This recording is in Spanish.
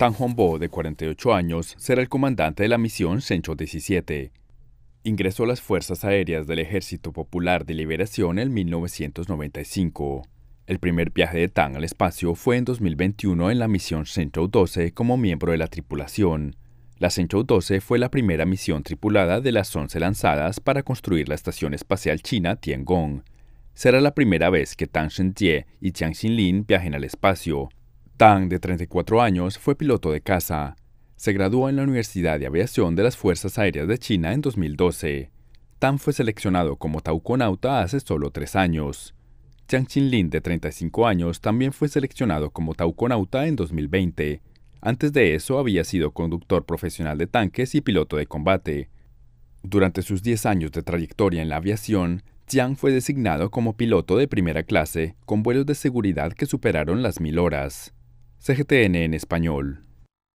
Tan Hongbo, de 48 años, será el comandante de la misión shenzhou 17. Ingresó a las Fuerzas Aéreas del Ejército Popular de Liberación en 1995. El primer viaje de Tan al espacio fue en 2021 en la misión shenzhou 12 como miembro de la tripulación. La Shenzhou 12 fue la primera misión tripulada de las 11 lanzadas para construir la Estación Espacial China Tiangong. Será la primera vez que Tang Shenjie y Chang Xinlin viajen al espacio, Tang, de 34 años, fue piloto de caza. Se graduó en la Universidad de Aviación de las Fuerzas Aéreas de China en 2012. Tang fue seleccionado como tauconauta hace solo tres años. Jiang Qinlin, de 35 años, también fue seleccionado como tauconauta en 2020. Antes de eso había sido conductor profesional de tanques y piloto de combate. Durante sus 10 años de trayectoria en la aviación, Jiang fue designado como piloto de primera clase, con vuelos de seguridad que superaron las mil horas. CGTN en español.